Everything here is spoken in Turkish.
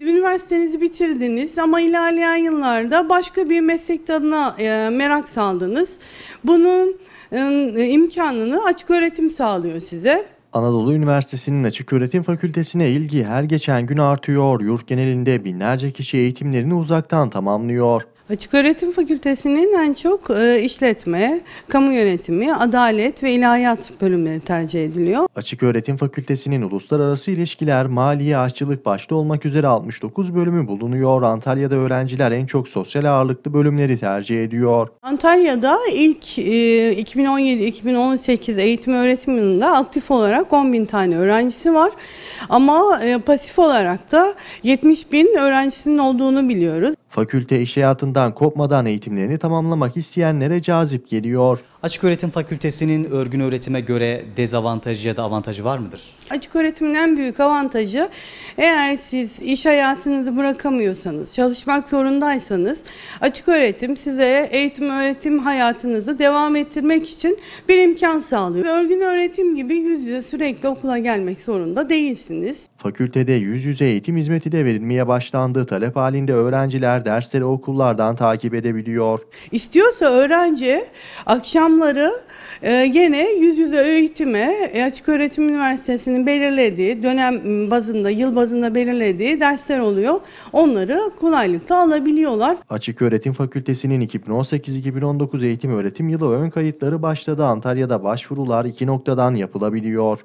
Üniversitenizi bitirdiniz ama ilerleyen yıllarda başka bir meslek dalına e, merak saldınız. Bunun e, imkanını açık öğretim sağlıyor size. Anadolu Üniversitesi'nin Açık Öğretim Fakültesi'ne ilgi her geçen gün artıyor. Yurt genelinde binlerce kişi eğitimlerini uzaktan tamamlıyor. Açık Öğretim Fakültesi'nin en çok e, işletme, kamu yönetimi, adalet ve ilahiyat bölümleri tercih ediliyor. Açık Öğretim Fakültesi'nin uluslararası ilişkiler, maliye, aşçılık başta olmak üzere 69 bölümü bulunuyor. Antalya'da öğrenciler en çok sosyal ağırlıklı bölümleri tercih ediyor. Antalya'da ilk 2017-2018 e, eğitim öğretim yılında aktif olarak 10 bin tane öğrencisi var. Ama e, pasif olarak da 70 bin öğrencisinin olduğunu biliyoruz fakülte iş hayatından kopmadan eğitimlerini tamamlamak isteyenlere cazip geliyor. Açık Öğretim Fakültesi'nin örgün öğretime göre dezavantajı ya da avantajı var mıdır? Açık öğretimin en büyük avantajı eğer siz iş hayatınızı bırakamıyorsanız, çalışmak zorundaysanız açık öğretim size eğitim öğretim hayatınızı devam ettirmek için bir imkan sağlıyor. Örgün öğretim gibi yüz yüze sürekli okula gelmek zorunda değilsiniz. Fakültede yüz yüze eğitim hizmeti de verilmeye başlandı. Talep halinde öğrenciler dersleri okullardan takip edebiliyor. İstiyorsa öğrenci akşam programları e, gene yüz yüze eğitime e, Açık Öğretim Üniversitesi'nin belirlediği dönem bazında, yıl bazında belirlediği dersler oluyor. Onları kolaylıkla alabiliyorlar. Açık Öğretim Fakültesi'nin 2018-2019 eğitim öğretim yılı ön kayıtları başladı. Antalya'da başvurular iki noktadan yapılabiliyor.